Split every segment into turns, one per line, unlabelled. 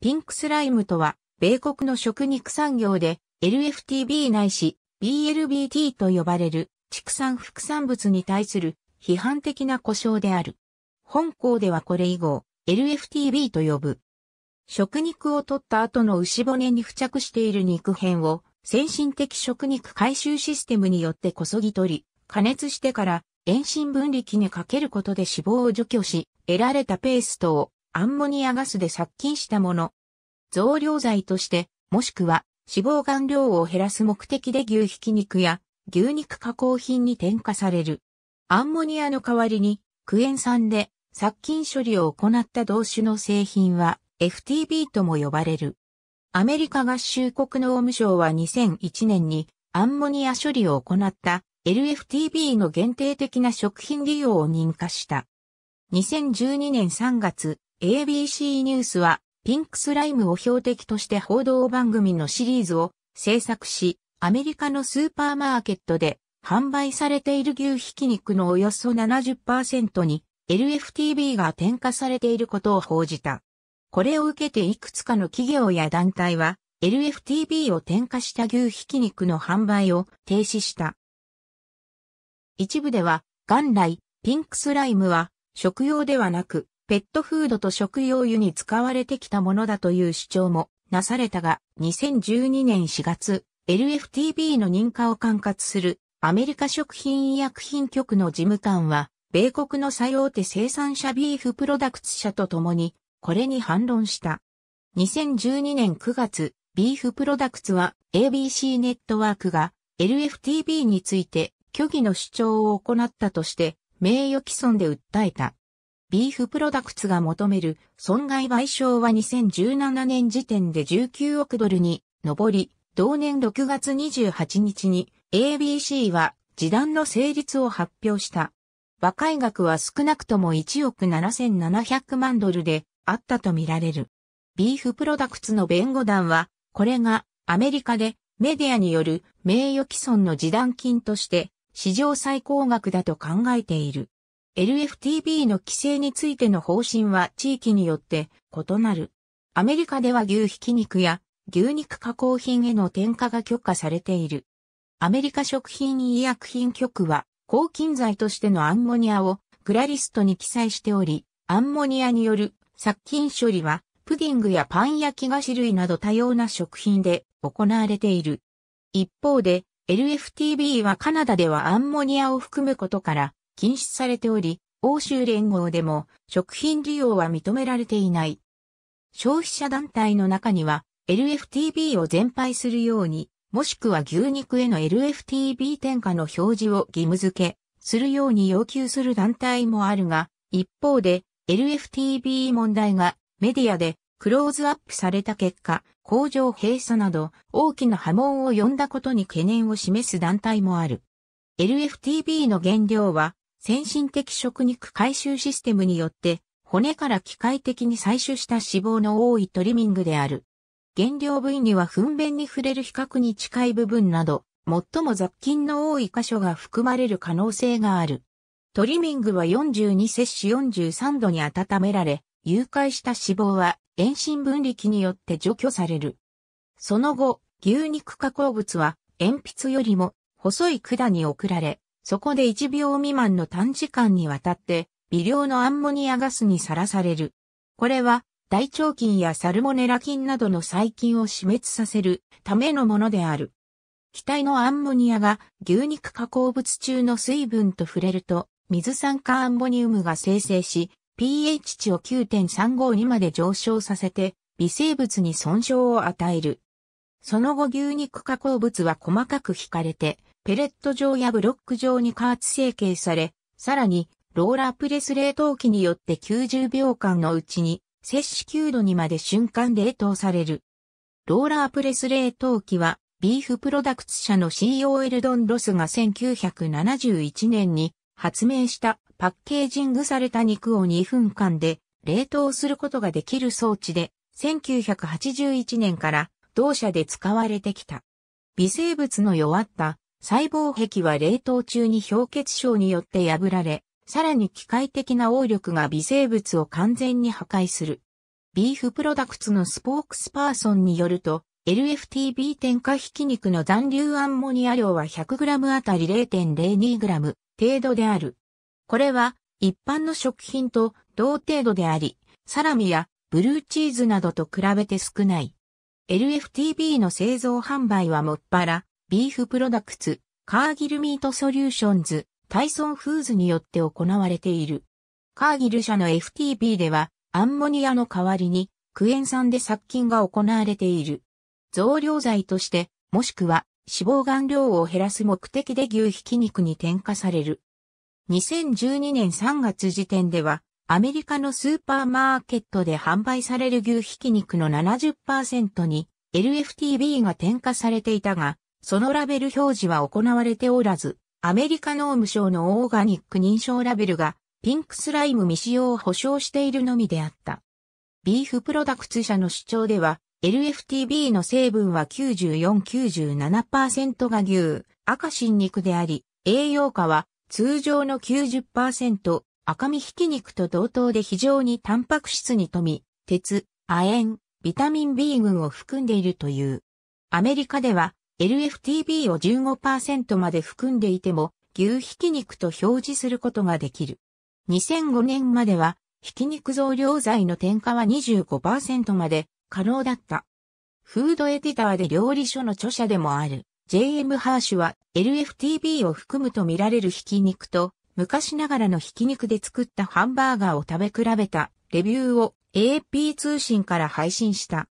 ピンクスライムとは、米国の食肉産業で LFTB ないし BLBT と呼ばれる畜産副産物に対する批判的な故障である。本校ではこれ以後、LFTB と呼ぶ。食肉を取った後の牛骨に付着している肉片を先進的食肉回収システムによってこそぎ取り、加熱してから遠心分離機にかけることで脂肪を除去し、得られたペーストをアンモニアガスで殺菌したもの。増量剤として、もしくは脂肪含量を減らす目的で牛ひき肉や牛肉加工品に添加される。アンモニアの代わりにクエン酸で殺菌処理を行った同種の製品は FTB とも呼ばれる。アメリカ合衆国農務省は2001年にアンモニア処理を行った LFTB の限定的な食品利用を認可した。2012年3月、ABC ニュースは、ピンクスライムを標的として報道番組のシリーズを制作し、アメリカのスーパーマーケットで販売されている牛ひき肉のおよそ70%に LFTB が添加されていることを報じた。これを受けていくつかの企業や団体は LFTB を添加した牛ひき肉の販売を停止した。一部では元来ピンクスライムは食用ではなくペットフードと食用油に使われてきたものだという主張もなされたが、2012年4月、LFTB の認可を管轄するアメリカ食品医薬品局の事務官は、米国の最大手生産者ビーフプロダクツ社と共に、これに反論した。2012年9月、ビーフプロダクツは ABC ネットワークが LFTB について虚偽の主張を行ったとして名誉毀損で訴えた。ビーフプロダクツが求める損害賠償は2017年時点で19億ドルに上り、同年6月28日に ABC は時短の成立を発表した。和解額は少なくとも1億7700万ドルであったとみられる。ビーフプロダクツの弁護団は、これがアメリカでメディアによる名誉毀損の時短金として史上最高額だと考えている。LFTB の規制についての方針は地域によって異なる。アメリカでは牛ひき肉や牛肉加工品への添加が許可されている。アメリカ食品医薬品局は抗菌剤としてのアンモニアをグラリストに記載しており、アンモニアによる殺菌処理はプディングやパン焼き菓子類など多様な食品で行われている。一方で LFTB はカナダではアンモニアを含むことから禁止されており、欧州連合でも食品利用は認められていない。消費者団体の中には LFTB を全廃するように、もしくは牛肉への LFTB 添加の表示を義務付け、するように要求する団体もあるが、一方で LFTB 問題がメディアでクローズアップされた結果、工場閉鎖など大きな波紋を呼んだことに懸念を示す団体もある。LFTB の原料は先進的食肉回収システムによって、骨から機械的に採取した脂肪の多いトリミングである。原料部位には糞便に触れる比較に近い部分など、最も雑菌の多い箇所が含まれる可能性がある。トリミングは42摂氏43度に温められ、誘拐した脂肪は遠心分離器によって除去される。その後、牛肉加工物は鉛筆よりも細い管に送られ、そこで1秒未満の短時間にわたって、微量のアンモニアガスにさらされる。これは、大腸菌やサルモネラ菌などの細菌を死滅させるためのものである。気体のアンモニアが牛肉加工物中の水分と触れると、水酸化アンモニウムが生成し、pH 値を9.35にまで上昇させて、微生物に損傷を与える。その後牛肉加工物は細かく引かれて、ペレット状やブロック状に加圧成形され、さらに、ローラープレス冷凍機によって90秒間のうちに、摂氏9度にまで瞬間冷凍される。ローラープレス冷凍機は、ビーフプロダクツ社の COL ドンロスが1971年に発明したパッケージングされた肉を2分間で冷凍することができる装置で、1981年から同社で使われてきた。微生物の弱った細胞壁は冷凍中に氷結症によって破られ、さらに機械的な応力が微生物を完全に破壊する。ビーフプロダクツのスポークスパーソンによると、LFTB 添加ひき肉の残留アンモニア量は 100g あたり 0.02g 程度である。これは一般の食品と同程度であり、サラミやブルーチーズなどと比べて少ない。LFTB の製造販売はもっぱらビーフプロダクツ、カーギルミートソリューションズ、タイソンフーズによって行われている。カーギル社の FTP では、アンモニアの代わりに、クエン酸で殺菌が行われている。増量剤として、もしくは脂肪含量を減らす目的で牛ひき肉に添加される。2012年3月時点では、アメリカのスーパーマーケットで販売される牛ひき肉の70%に LFTB が添加されていたが、そのラベル表示は行われておらず、アメリカ農務省のオーガニック認証ラベルがピンクスライム未使用を保証しているのみであった。ビーフプロダクツ社の主張では、LFTB の成分は94-97%が牛、赤新肉であり、栄養価は通常の90%、赤身ひき肉と同等で非常にタンパク質に富み、鉄、亜鉛、ビタミン B 群を含んでいるという。アメリカでは LFTB を15%まで含んでいても、牛ひき肉と表示することができる。2005年までは、ひき肉増量剤の添加は25%まで可能だった。フードエディターで料理書の著者でもある JM ハーシュは LFTB を含むと見られるひき肉と昔ながらのひき肉で作ったハンバーガーを食べ比べたレビューを AP 通信から配信した。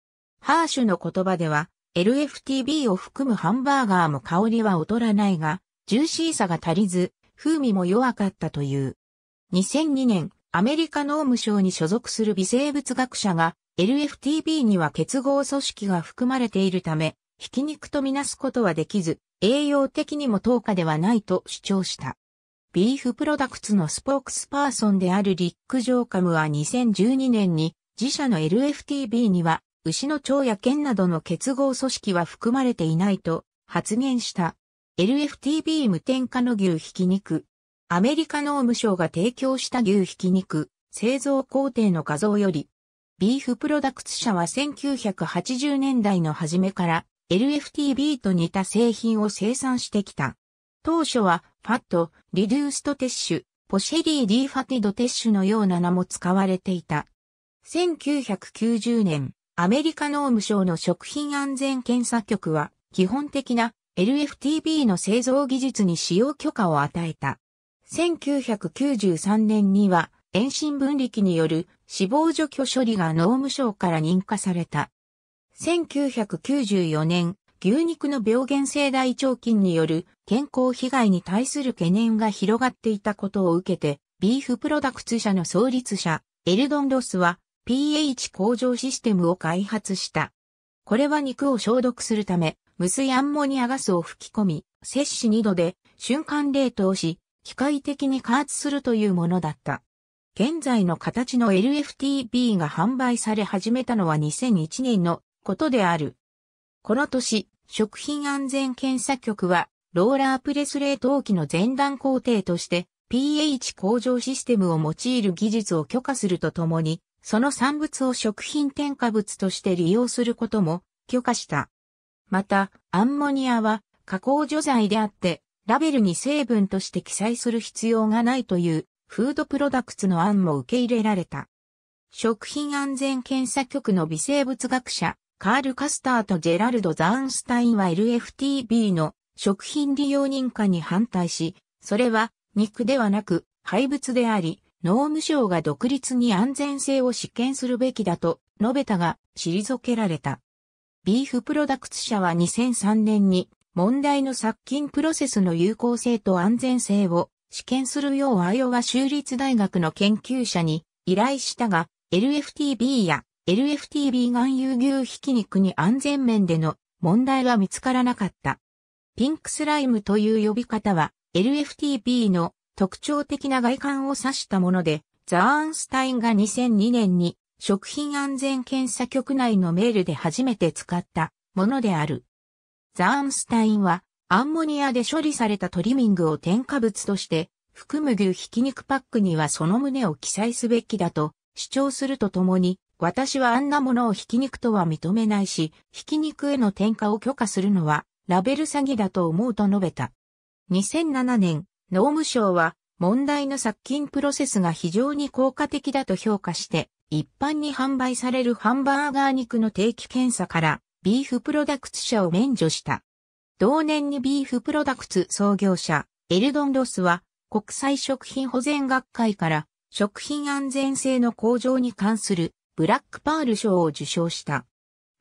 ハーシュの言葉では LFTB を含むハンバーガーも香りは劣らないが、ジューシーさが足りず、風味も弱かったという。2002年、アメリカ農務省に所属する微生物学者が、LFTB には結合組織が含まれているため、ひき肉とみなすことはできず、栄養的にも等価ではないと主張した。ビーフプロダクツのスポークスパーソンであるリック・ジョーカムは2012年に自社の LFTB には牛の腸や腱などの結合組織は含まれていないと発言した。LFTB 無添加の牛ひき肉。アメリカ農務省が提供した牛ひき肉、製造工程の画像より、ビーフプロダクツ社は1980年代の初めから LFTB と似た製品を生産してきた。当初は、ファット、リデューストテッシュ、ポシェリー・ディーファティドテッシュのような名も使われていた。1990年、アメリカ農務省の食品安全検査局は、基本的な LFTB の製造技術に使用許可を与えた。1993年には、遠心分離機による死亡除去処理が農務省から認可された。1994年、牛肉の病原性大腸菌による健康被害に対する懸念が広がっていたことを受けて、ビーフプロダクツ社の創立者、エルドン・ロスは、pH 向上システムを開発した。これは肉を消毒するため、無水アンモニアガスを吹き込み、摂氏2度で瞬間冷凍し、機械的に加圧するというものだった。現在の形の LFTB が販売され始めたのは2001年のことである。この年、食品安全検査局は、ローラープレス冷凍機の前段工程として、pH 向上システムを用いる技術を許可するとともに、その産物を食品添加物として利用することも許可した。また、アンモニアは加工除剤であって、ラベルに成分として記載する必要がないというフードプロダクツの案も受け入れられた。食品安全検査局の微生物学者、カール・カスターとジェラルド・ザーンスタインは LFTB の食品利用認可に反対し、それは肉ではなく廃物であり、農務省が独立に安全性を試験するべきだと述べたが、退けられた。ビーフプロダクツ社は2003年に問題の殺菌プロセスの有効性と安全性を試験するようアイオワ州立大学の研究者に依頼したが、LFTB や LFTB 含有牛ひき肉に安全面での問題は見つからなかった。ピンクスライムという呼び方は LFTB の特徴的な外観を指したもので、ザーンスタインが2002年に食品安全検査局内のメールで初めて使ったものである。ザーンスタインはアンモニアで処理されたトリミングを添加物として含む牛ひき肉パックにはその旨を記載すべきだと主張するとともに、私はあんなものをひき肉とは認めないし、ひき肉への添加を許可するのはラベル詐欺だと思うと述べた。2007年、農務省は問題の殺菌プロセスが非常に効果的だと評価して、一般に販売されるハンバーガー肉の定期検査からビーフプロダクツ社を免除した。同年にビーフプロダクツ創業者エルドン・ロスは国際食品保全学会から食品安全性の向上に関するブラックパール賞を受賞した。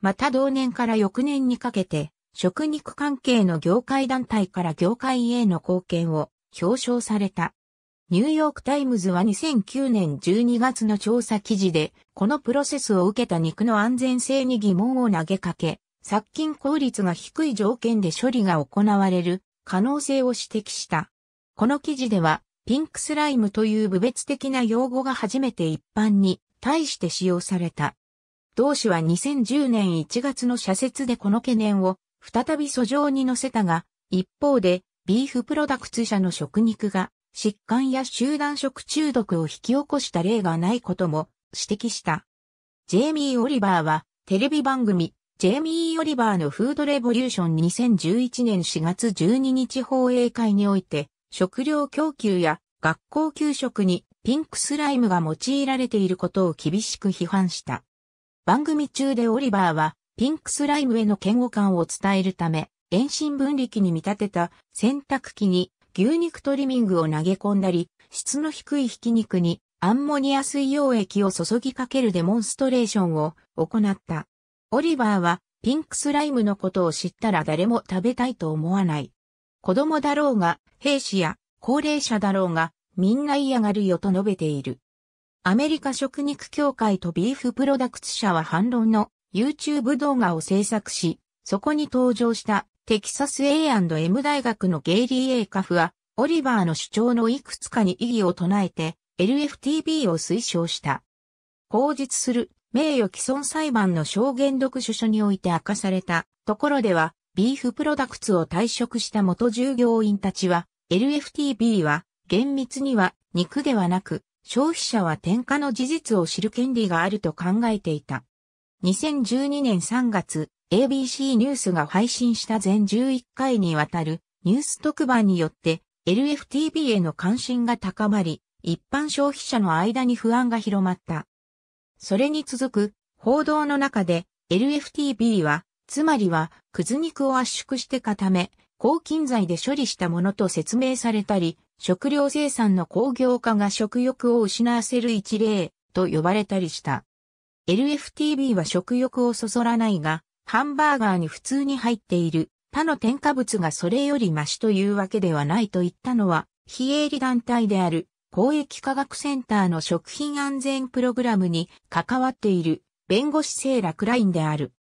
また同年から翌年にかけて食肉関係の業界団体から業界への貢献を表彰された。ニューヨークタイムズは2009年12月の調査記事で、このプロセスを受けた肉の安全性に疑問を投げかけ、殺菌効率が低い条件で処理が行われる可能性を指摘した。この記事では、ピンクスライムという部別的な用語が初めて一般に対して使用された。同氏は2010年1月の社説でこの懸念を再び訴状に載せたが、一方でビーフプロダクツ社の食肉が疾患や集団食中毒を引き起こした例がないことも指摘した。ジェイミー・オリバーはテレビ番組ジェイミー・オリバーのフードレボリューション2011年4月12日放映会において食料供給や学校給食にピンクスライムが用いられていることを厳しく批判した。番組中でオリバーはピンクスライムへの嫌悪感を伝えるため遠心分離機に見立てた洗濯機に牛肉トリミングを投げ込んだり、質の低いひき肉にアンモニア水溶液を注ぎかけるデモンストレーションを行った。オリバーはピンクスライムのことを知ったら誰も食べたいと思わない。子供だろうが、兵士や高齢者だろうが、みんな嫌がるよと述べている。アメリカ食肉協会とビーフプロダクツ社は反論の YouTube 動画を制作し、そこに登場したテキサス A&M 大学のゲイリー・ A・ カフは、オリバーの主張のいくつかに異議を唱えて、LFTB を推奨した。口述する名誉毀損裁判の証言読書書において明かされたところでは、ビーフプロダクツを退職した元従業員たちは、LFTB は厳密には肉ではなく、消費者は添加の事実を知る権利があると考えていた。2012年3月、ABC ニュースが配信した全11回にわたるニュース特番によって l f t b への関心が高まり、一般消費者の間に不安が広まった。それに続く報道の中で LFTB は、つまりは、クズ肉を圧縮して固め、抗菌剤で処理したものと説明されたり、食料生産の工業化が食欲を失わせる一例と呼ばれたりした。LFTB は食欲をそそらないが、ハンバーガーに普通に入っている他の添加物がそれよりマシというわけではないと言ったのは、非営利団体である公益科学センターの食品安全プログラムに関わっている弁護士セーラ・クラインである。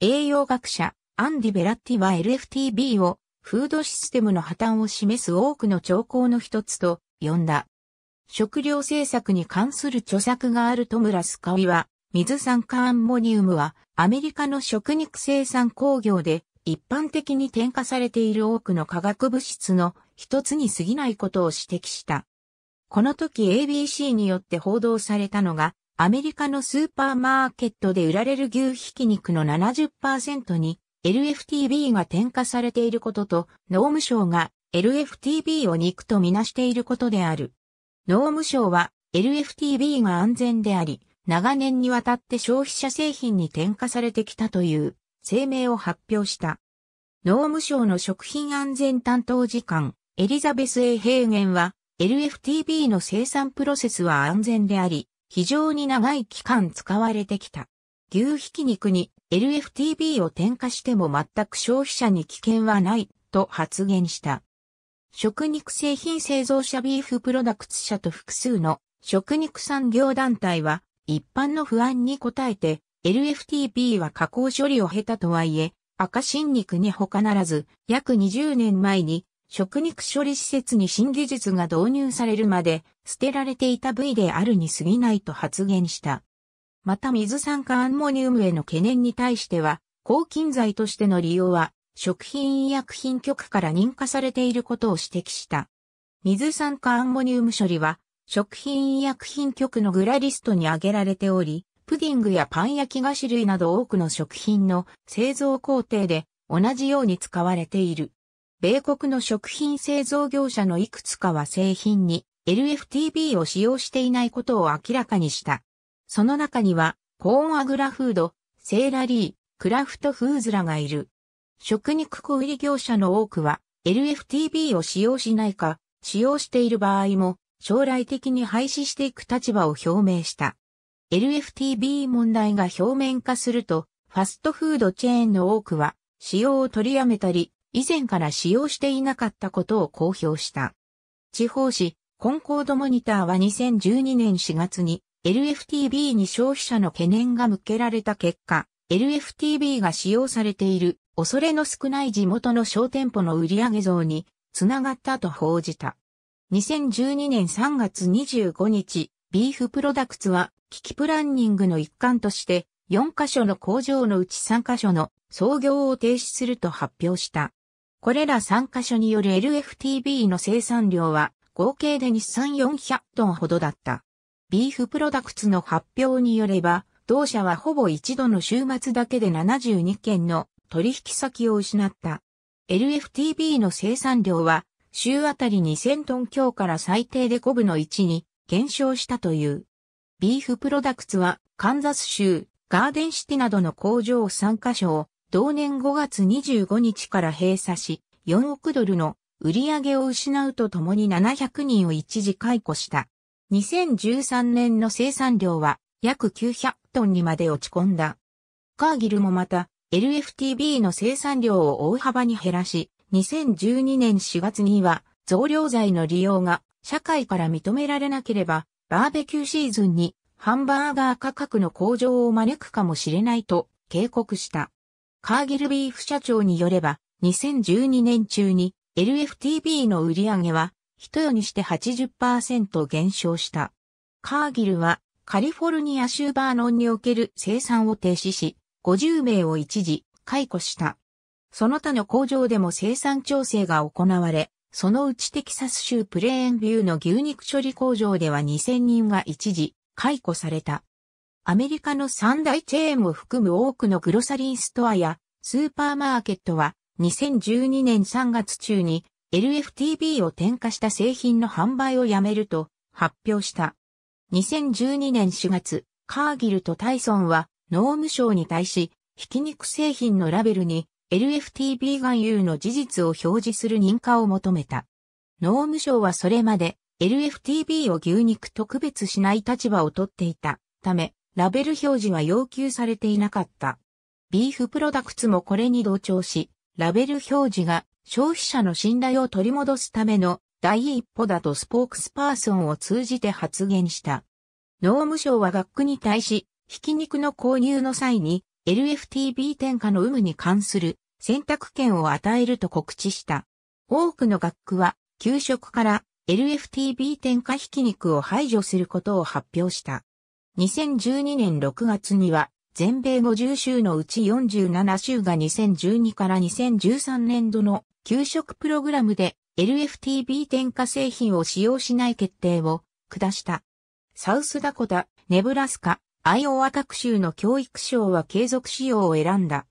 栄養学者アンディ・ベラッティは LFTB をフードシステムの破綻を示す多くの兆候の一つと呼んだ。食料政策に関する著作があるトムラスカイは水酸化アンモニウムはアメリカの食肉生産工業で一般的に添加されている多くの化学物質の一つに過ぎないことを指摘した。この時 ABC によって報道されたのがアメリカのスーパーマーケットで売られる牛ひき肉の70%に LFTB が添加されていることと農務省が LFTB を肉とみなしていることである。農務省は LFTB が安全であり、長年にわたって消費者製品に転嫁されてきたという声明を発表した。農務省の食品安全担当次官、エリザベス・エヘーゲンは、LFTB の生産プロセスは安全であり、非常に長い期間使われてきた。牛ひき肉に LFTB を添加しても全く消費者に危険はないと発言した。食肉製品製造者ビーフプロダクツ社と複数の食肉産業団体は一般の不安に応えて、LFTP は加工処理を経たとはいえ、赤新肉に他ならず、約20年前に、食肉処理施設に新技術が導入されるまで、捨てられていた部位であるに過ぎないと発言した。また水酸化アンモニウムへの懸念に対しては、抗菌剤としての利用は、食品医薬品局から認可されていることを指摘した。水酸化アンモニウム処理は、食品医薬品局のグラリストに挙げられており、プディングやパン焼き菓子類など多くの食品の製造工程で同じように使われている。米国の食品製造業者のいくつかは製品に LFTB を使用していないことを明らかにした。その中には、コーンアグラフード、セーラリー、クラフトフーズらがいる。食肉小売業者の多くは LFTB を使用しないか、使用している場合も将来的に廃止していく立場を表明した。LFTB 問題が表面化すると、ファストフードチェーンの多くは、使用を取りやめたり、以前から使用していなかったことを公表した。地方紙、コンコードモニターは2012年4月に LFTB に消費者の懸念が向けられた結果、LFTB が使用されている恐れの少ない地元の小店舗の売上増につながったと報じた。2012年3月25日、ビーフプロダクツは、危機プランニングの一環として、4カ所の工場のうち3カ所の創業を停止すると発表した。これら3カ所による LFTB の生産量は、合計で日産400トンほどだった。ビーフプロダクツの発表によれば、同社はほぼ一度の週末だけで72件の取引先を失った。LFTB の生産量は週あたり2000トン強から最低で5分の1に減少したという。ビーフプロダクツはカンザス州、ガーデンシティなどの工場3カ所を同年5月25日から閉鎖し、4億ドルの売り上げを失うとともに700人を一時解雇した。2013年の生産量は約900トンにまで落ち込んだ。カーギルもまた LFTB の生産量を大幅に減らし、2012年4月には増量剤の利用が社会から認められなければ、バーベキューシーズンにハンバーガー価格の向上を招くかもしれないと警告した。カーギルビーフ社長によれば、2012年中に LFTB の売り上げは、一夜にして80%減少した。カーギルは、カリフォルニア州バーノンにおける生産を停止し、50名を一時解雇した。その他の工場でも生産調整が行われ、そのうちテキサス州プレーンビューの牛肉処理工場では2000人が一時解雇された。アメリカの三大チェーンを含む多くのグロサリーストアやスーパーマーケットは2012年3月中に LFTB を添加した製品の販売をやめると発表した。2012年4月、カーギルとタイソンは農務省に対し、ひき肉製品のラベルに LFTB 含有の事実を表示する認可を求めた。農務省はそれまで LFTB を牛肉と区別しない立場をとっていたため、ラベル表示は要求されていなかった。ビーフプロダクツもこれに同調し、ラベル表示が消費者の信頼を取り戻すための第一歩だとスポークスパーソンを通じて発言した。農務省は学区に対し、ひき肉の購入の際に LFTB 添加の有無に関する選択権を与えると告知した。多くの学区は、給食から LFTB 添加ひき肉を排除することを発表した。2012年6月には、全米50州のうち47州が2012から2013年度の給食プログラムで LFTB 添加製品を使用しない決定を下した。サウスダコタ、ネブラスカ、アイオワ各州の教育省は継続使用を選んだ。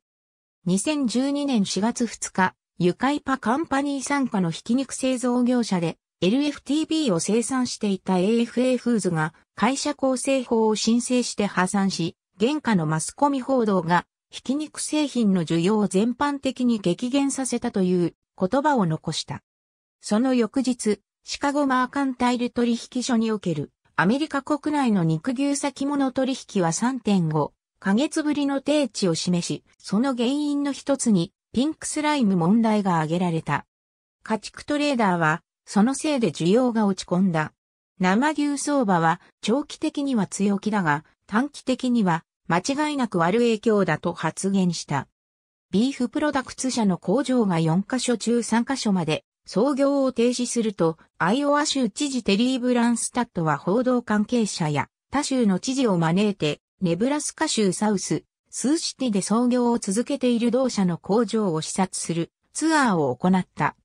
2012年4月2日、ユカイパカンパニー傘下のひき肉製造業者で LFTB を生産していた AFA フーズが会社構成法を申請して破産し、現下のマスコミ報道がひき肉製品の需要を全般的に激減させたという言葉を残した。その翌日、シカゴマーカンタイル取引所におけるアメリカ国内の肉牛先物取引は3.5ヶ月ぶりの低値を示し、その原因の一つにピンクスライム問題が挙げられた。家畜トレーダーは、そのせいで需要が落ち込んだ。生牛相場は長期的には強気だが、短期的には間違いなく悪影響だと発言した。ビーフプロダクツ社の工場が4カ所中3カ所まで創業を停止すると、アイオワ州知事テリー・ブランスタッドは報道関係者や他州の知事を招いて、ネブラスカ州サウス、スーシティで創業を続けている同社の工場を視察するツアーを行った。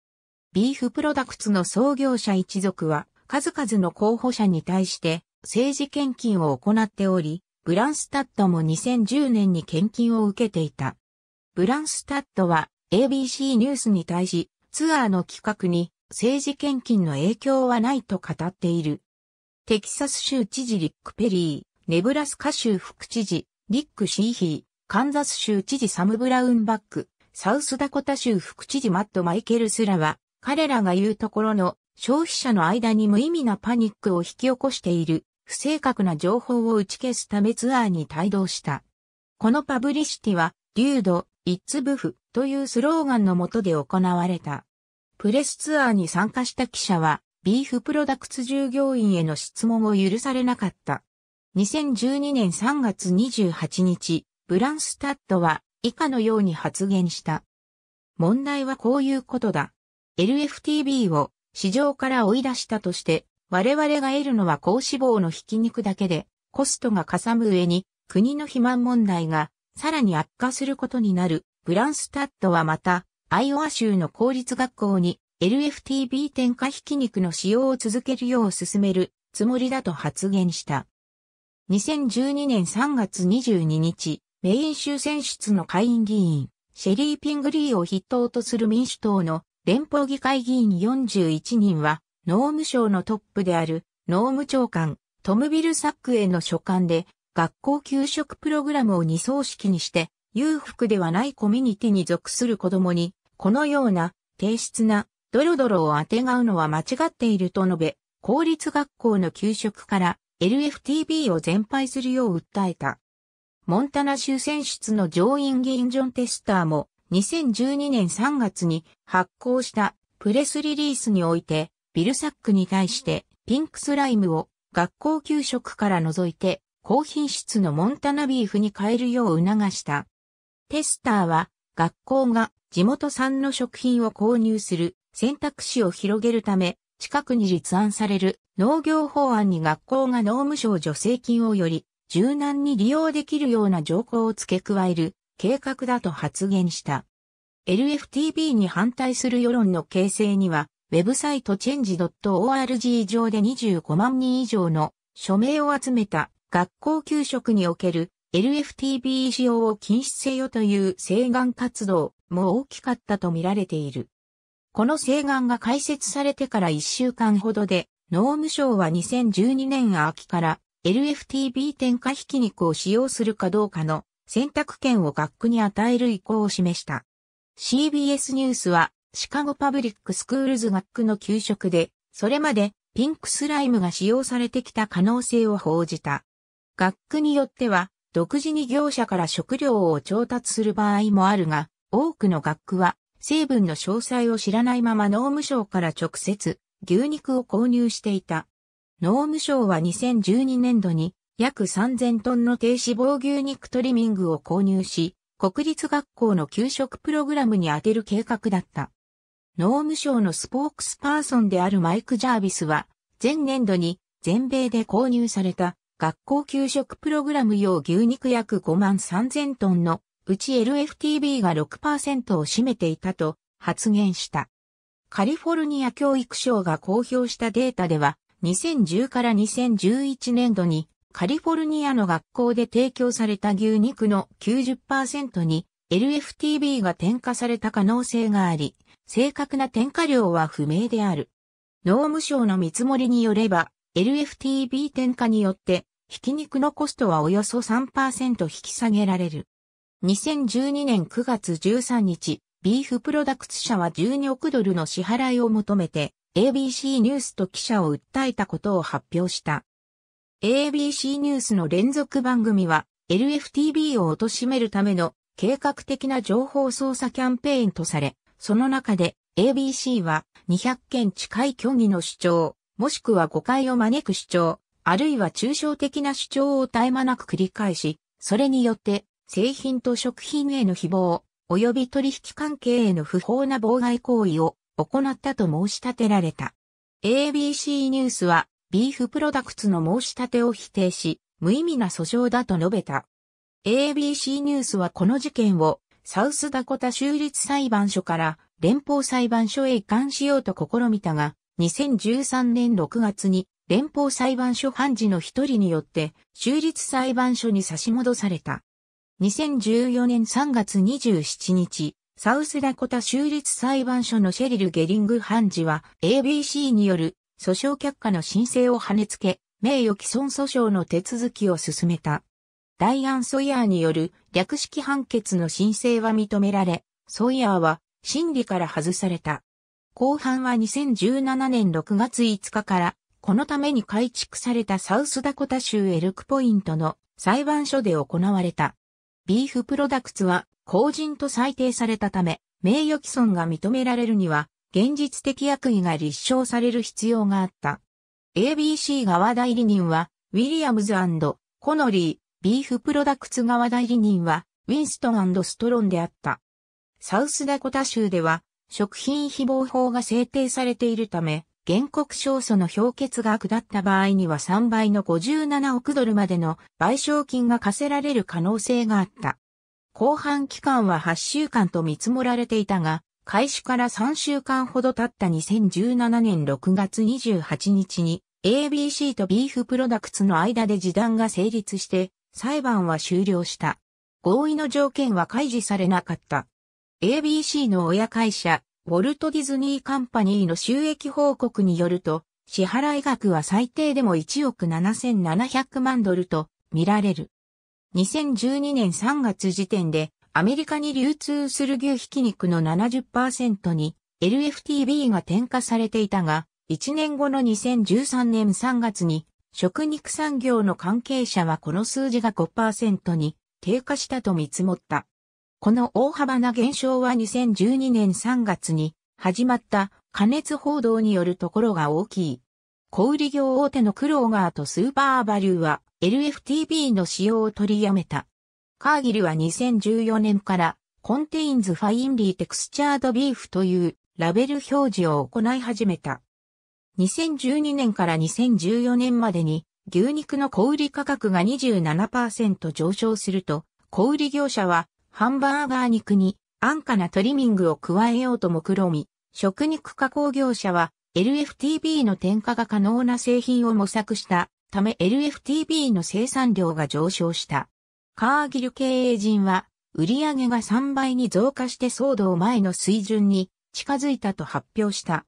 ビーフプロダクツの創業者一族は、数々の候補者に対して政治献金を行っており、ブランスタッドも2010年に献金を受けていた。ブランスタッドは ABC ニュースに対し、ツアーの企画に政治献金の影響はないと語っている。テキサス州知事リック・ペリー、ネブラスカ州副知事、リック・シーヒー、カンザス州知事サム・ブラウンバック、サウスダコタ州副知事マット・マイケルスらは、彼らが言うところの消費者の間に無意味なパニックを引き起こしている不正確な情報を打ち消すためツアーに帯同した。このパブリシティは、リュード、イッツブフというスローガンのもとで行われた。プレスツアーに参加した記者は、ビーフプロダクツ従業員への質問を許されなかった。2012年3月28日、ブランスタッドは以下のように発言した。問題はこういうことだ。LFTB を市場から追い出したとして、我々が得るのは高脂肪のひき肉だけで、コストがかさむ上に、国の肥満問題がさらに悪化することになる、ブランスタッドはまた、アイオワ州の公立学校に LFTB 添加ひき肉の使用を続けるよう進めるつもりだと発言した。2012年3月22日、メイン州選出の会員議員、シェリー・ピングリーを筆頭とする民主党の連邦議会議員41人は、農務省のトップである農務長官、トム・ビルサックへの所管で、学校給食プログラムを二層式にして、裕福ではないコミュニティに属する子供に、このような、低質な、ドロドロをあてがうのは間違っていると述べ、公立学校の給食から LFTB を全廃するよう訴えた。モンタナ州選出の上院議員ジョン・テスターも2012年3月に発行したプレスリリースにおいてビルサックに対してピンクスライムを学校給食から除いて高品質のモンタナビーフに変えるよう促した。テスターは学校が地元産の食品を購入する選択肢を広げるため、近くに立案される農業法案に学校が農務省助成金をより柔軟に利用できるような条項を付け加える計画だと発言した。LFTB に反対する世論の形成には、ウェブサイト change.org 上で25万人以上の署名を集めた学校給食における LFTB 使用を禁止せよという請願活動も大きかったと見られている。この請願が開設されてから1週間ほどで、農務省は2012年秋から LFTB 添加ひき肉を使用するかどうかの選択権を学区に与える意向を示した。CBS ニュースはシカゴパブリックスクールズ学区の給食で、それまでピンクスライムが使用されてきた可能性を報じた。学区によっては、独自に業者から食料を調達する場合もあるが、多くの学区は、成分の詳細を知らないまま農務省から直接、牛肉を購入していた。農務省は2012年度に、約3000トンの低脂肪牛肉トリミングを購入し、国立学校の給食プログラムに充てる計画だった。農務省のスポークスパーソンであるマイク・ジャービスは、前年度に全米で購入された学校給食プログラム用牛肉約5万3000トンのうち LFTB が6%を占めていたと発言した。カリフォルニア教育省が公表したデータでは、2010から2011年度にカリフォルニアの学校で提供された牛肉の90%に LFTB が添加された可能性があり、正確な添加量は不明である。農務省の見積もりによれば、LFTB 添加によってひき肉のコストはおよそ3%引き下げられる。2012年9月13日、ビーフプロダクツ社は12億ドルの支払いを求めて、ABC ニュースと記者を訴えたことを発表した。ABC ニュースの連続番組は、LFTB を貶めるための計画的な情報操作キャンペーンとされ、その中で ABC は200件近い虚偽の主張、もしくは誤解を招く主張、あるいは抽象的な主張を絶え間なく繰り返し、それによって製品と食品への誹謗、及び取引関係への不法な妨害行為を行ったと申し立てられた。ABC ニュースは、ビーフプロダクツの申し立てを否定し、無意味な訴訟だと述べた。ABC ニュースはこの事件を、サウスダコタ州立裁判所から連邦裁判所へ移管しようと試みたが、2013年6月に連邦裁判所判事の一人によって州立裁判所に差し戻された。2014年3月27日、サウスダコタ州立裁判所のシェリル・ゲリング判事は ABC による訴訟却下の申請を跳ねつけ、名誉毀損訴訟の手続きを進めた。ダイアン・ソイヤーによる略式判決の申請は認められ、ソイヤーは審理から外された。後半は2017年6月5日からこのために改築されたサウスダコタ州エルクポイントの裁判所で行われた。ビーフプロダクツは公人と裁定されたため、名誉毀損が認められるには、現実的悪意が立証される必要があった。ABC 側代理人は、ウィリアムズコノリー、ビーフプロダクツ側代理人は、ウィンストンストロンであった。サウスダコタ州では、食品誹謗法が制定されているため、原告勝訴の評決が下った場合には3倍の57億ドルまでの賠償金が課せられる可能性があった。後半期間は8週間と見積もられていたが、開始から3週間ほど経った2017年6月28日に ABC とビーフプロダクツの間で示談が成立して裁判は終了した。合意の条件は開示されなかった。ABC の親会社ウォルト・ディズニー・カンパニーの収益報告によると、支払額は最低でも1億7700万ドルと見られる。2012年3月時点でアメリカに流通する牛ひき肉の70%に LFTB が添加されていたが、1年後の2013年3月に食肉産業の関係者はこの数字が5%に低下したと見積もった。この大幅な減少は2012年3月に始まった加熱報道によるところが大きい。小売業大手のクローガーとスーパーバリューは LFTB の使用を取りやめた。カーギルは2014年からコンテインズファインリーテクスチャードビーフというラベル表示を行い始めた。2012年から2014年までに牛肉の小売価格が27%上昇すると、小売業者はハンバーガー肉に安価なトリミングを加えようと目論み、食肉加工業者は LFTB の添加が可能な製品を模索したため LFTB の生産量が上昇した。カーギル経営陣は売上が3倍に増加して騒動前の水準に近づいたと発表した。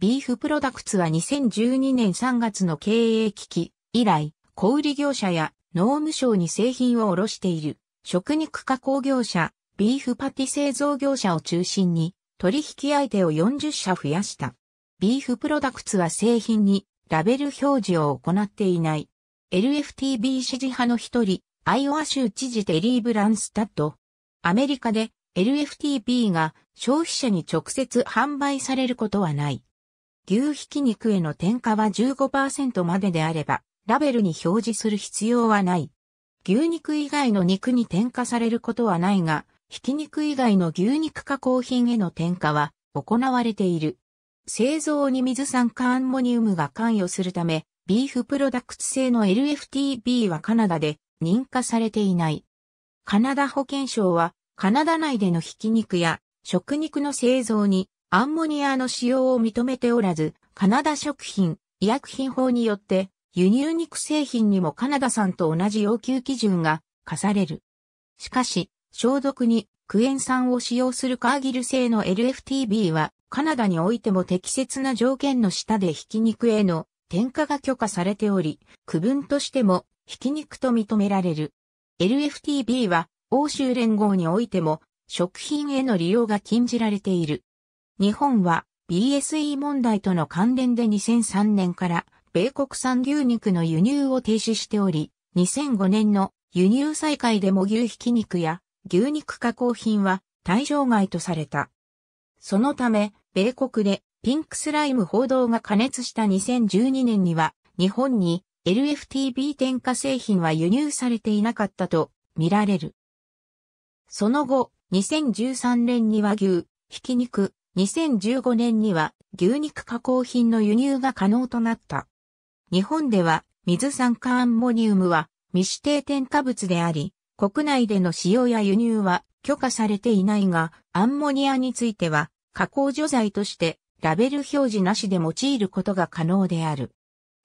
ビーフプロダクツは2012年3月の経営危機以来、小売業者や農務省に製品を卸している。食肉加工業者、ビーフパティ製造業者を中心に、取引相手を40社増やした。ビーフプロダクツは製品にラベル表示を行っていない。LFTB 支持派の一人、アイオワ州知事テリー・ブランスタッド。アメリカで LFTB が消費者に直接販売されることはない。牛ひき肉への添加は15%までであれば、ラベルに表示する必要はない。牛肉以外の肉に添加されることはないが、ひき肉以外の牛肉加工品への添加は行われている。製造に水酸化アンモニウムが関与するため、ビーフプロダクツ製の LFTB はカナダで認可されていない。カナダ保健省は、カナダ内でのひき肉や食肉の製造にアンモニアの使用を認めておらず、カナダ食品、医薬品法によって輸入肉製品にもカナダ産と同じ要求基準が課される。しかし、消毒にクエン酸を使用するカーギル製の LFTB は、カナダにおいても適切な条件の下でひき肉への添加が許可されており、区分としてもひき肉と認められる。LFTB は欧州連合においても食品への利用が禁じられている。日本は BSE 問題との関連で2003年から米国産牛肉の輸入を停止しており、2005年の輸入再開でも牛ひき肉や牛肉加工品は対象外とされた。そのため、米国でピンクスライム報道が加熱した2012年には、日本に LFTB 添加製品は輸入されていなかったと見られる。その後、2013年には牛、ひき肉、2015年には牛肉加工品の輸入が可能となった。日本では水酸化アンモニウムは未指定添加物であり、国内での使用や輸入は許可されていないが、アンモニアについては加工除剤としてラベル表示なしで用いることが可能である。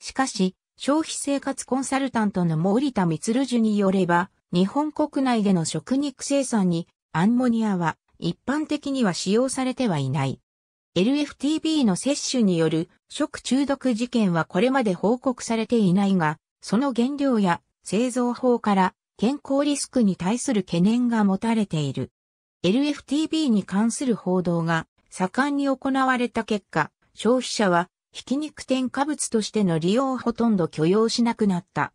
しかし、消費生活コンサルタントの森田光樹によれば、日本国内での食肉生産にアンモニアは一般的には使用されてはいない。LFTB の摂取による食中毒事件はこれまで報告されていないが、その原料や製造法から健康リスクに対する懸念が持たれている。LFTB に関する報道が盛んに行われた結果、消費者はひき肉添加物としての利用をほとんど許容しなくなった。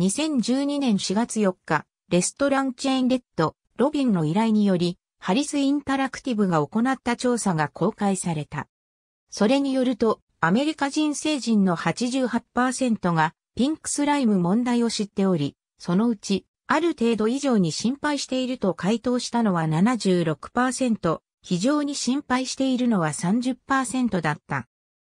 2012年4月4日、レストランチェーンレッド、ロビンの依頼により、ハリスインタラクティブが行った調査が公開された。それによると、アメリカ人成人の88%がピンクスライム問題を知っており、そのうち、ある程度以上に心配していると回答したのは76%、非常に心配しているのは30%だった。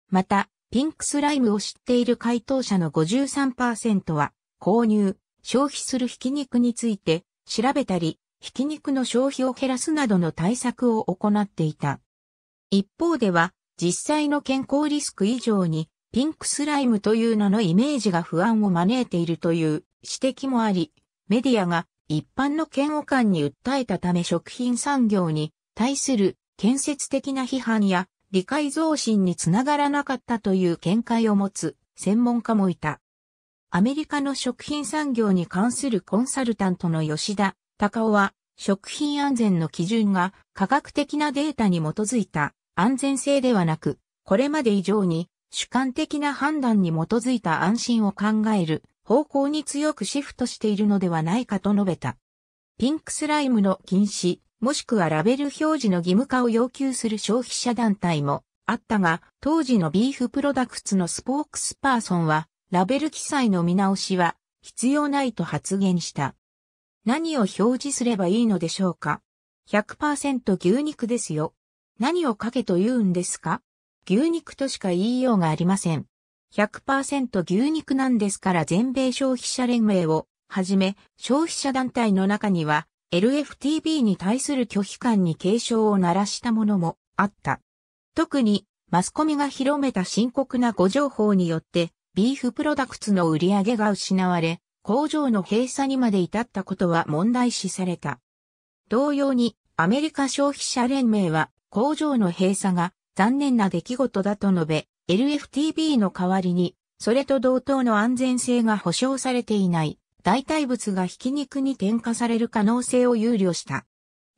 また、ピンクスライムを知っている回答者の53%は、購入、消費するひき肉について調べたり、ひき肉の消費を減らすなどの対策を行っていた。一方では、実際の健康リスク以上に、ピンクスライムという名のイメージが不安を招いているという指摘もあり、メディアが一般の嫌悪感に訴えたため食品産業に対する建設的な批判や理解増進につながらなかったという見解を持つ専門家もいた。アメリカの食品産業に関するコンサルタントの吉田高尾は、食品安全の基準が科学的なデータに基づいた安全性ではなく、これまで以上に主観的な判断に基づいた安心を考える方向に強くシフトしているのではないかと述べた。ピンクスライムの禁止、もしくはラベル表示の義務化を要求する消費者団体もあったが、当時のビーフプロダクツのスポークスパーソンは、ラベル記載の見直しは必要ないと発言した。何を表示すればいいのでしょうか ?100% 牛肉ですよ。何をかけと言うんですか牛肉としか言いようがありません。100%牛肉なんですから全米消費者連盟をはじめ消費者団体の中には LFTB に対する拒否感に警鐘を鳴らしたものもあった。特にマスコミが広めた深刻な誤情報によってビーフプロダクツの売り上げが失われ工場の閉鎖にまで至ったことは問題視された。同様に、アメリカ消費者連盟は、工場の閉鎖が残念な出来事だと述べ、LFTB の代わりに、それと同等の安全性が保証されていない、代替物がひき肉に添加される可能性を憂慮した。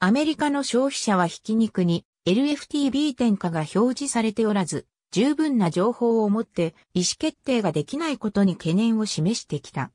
アメリカの消費者はひき肉に LFTB 添加が表示されておらず、十分な情報を持って意思決定ができないことに懸念を示してきた。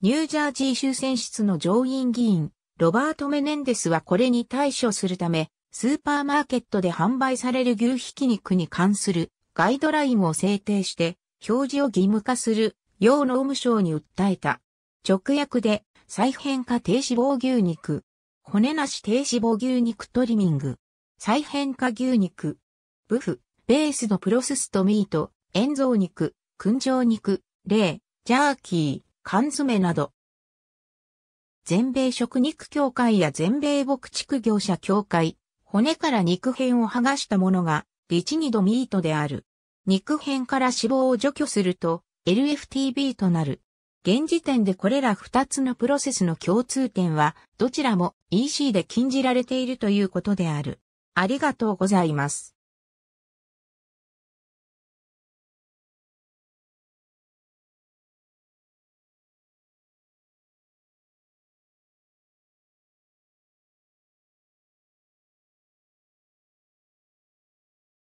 ニュージャージー州選出の上院議員、ロバート・メネンデスはこれに対処するため、スーパーマーケットで販売される牛ひき肉に関するガイドラインを制定して、表示を義務化する要農務省に訴えた。直訳で、再編化低脂肪牛肉、骨なし低脂肪牛肉トリミング、再編化牛肉、ブフ、ベースのプロセストミート、塩蔵肉、燻蒸肉、レー、ジャーキー、缶詰など。全米食肉協会や全米牧畜業者協会、骨から肉片を剥がしたものが、リチニドミートである。肉片から脂肪を除去すると、LFTB となる。現時点でこれら2つのプロセスの共通点は、どちらも EC で禁じられているということである。ありがとうございます。